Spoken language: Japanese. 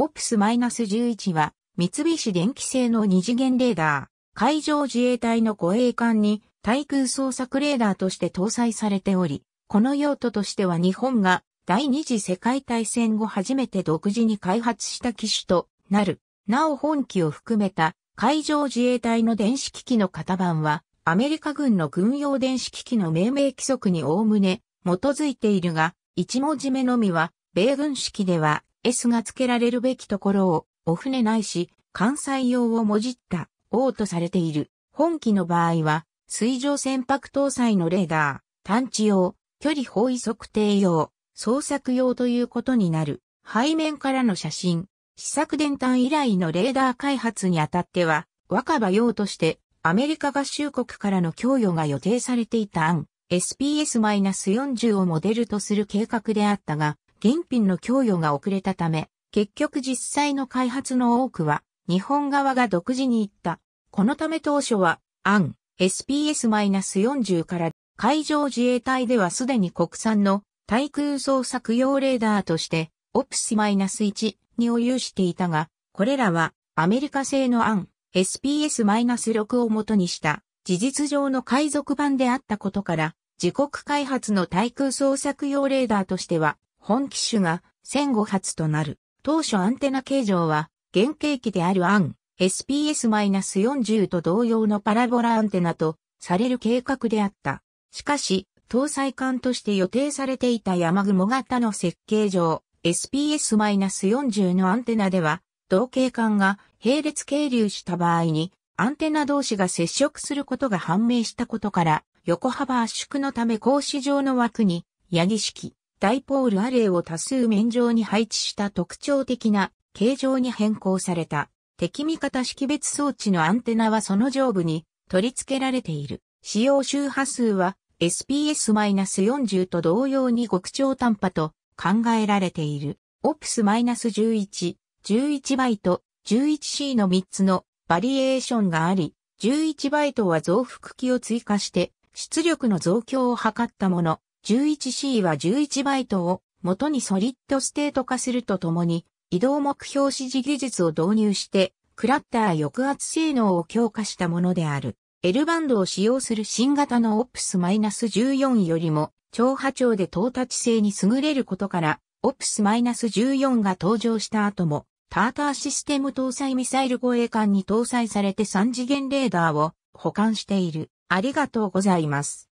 オプス -11 は、三菱電機製の二次元レーダー、海上自衛隊の護衛艦に対空捜索レーダーとして搭載されており、この用途としては日本が第二次世界大戦後初めて独自に開発した機種となる。なお本機を含めた海上自衛隊の電子機器の型番は、アメリカ軍の軍用電子機器の命名規則におおむね基づいているが、一文字目のみは、米軍式では S が付けられるべきところを、お船ないし、関西用をもじった、O とされている。本機の場合は、水上船舶搭載のレーダー、探知用、距離方位測定用、捜索用ということになる。背面からの写真、試作伝端以来のレーダー開発にあたっては、若葉用として、アメリカ合衆国からの供与が予定されていた案、SPS-40 をモデルとする計画であったが、原品の供与が遅れたため、結局実際の開発の多くは日本側が独自に行った。このため当初は、アン、SPS-40 から海上自衛隊ではすでに国産の対空捜索用レーダーとして、オプス -1 にを有していたが、これらはアメリカ製のアン、SPS-6 を元にした事実上の海賊版であったことから、自国開発の対空捜索用レーダーとしては本機種が戦後初となる。当初アンテナ形状は原型機であるアン SPS-40 と同様のパラボラアンテナとされる計画であった。しかし、搭載艦として予定されていた山雲型の設計上、SPS-40 のアンテナでは、同型艦が並列係留した場合に、アンテナ同士が接触することが判明したことから、横幅圧縮のため格子状の枠に、ヤギ式、ダイポールアレイを多数面上に配置した特徴的な形状に変更された敵味方識別装置のアンテナはその上部に取り付けられている。使用周波数は SPS-40 と同様に極超短波と考えられている。OPS-11、11バイト、11C の3つのバリエーションがあり、11バイトは増幅器を追加して出力の増強を図ったもの。11C は11バイトを元にソリッドステート化するとともに、移動目標指示技術を導入して、クラッター抑圧性能を強化したものである。L バンドを使用する新型の OPS-14 よりも超波長で到達性に優れることから OPS-14 が登場した後もターターシステム搭載ミサイル護衛艦に搭載されて3次元レーダーを保管している。ありがとうございます。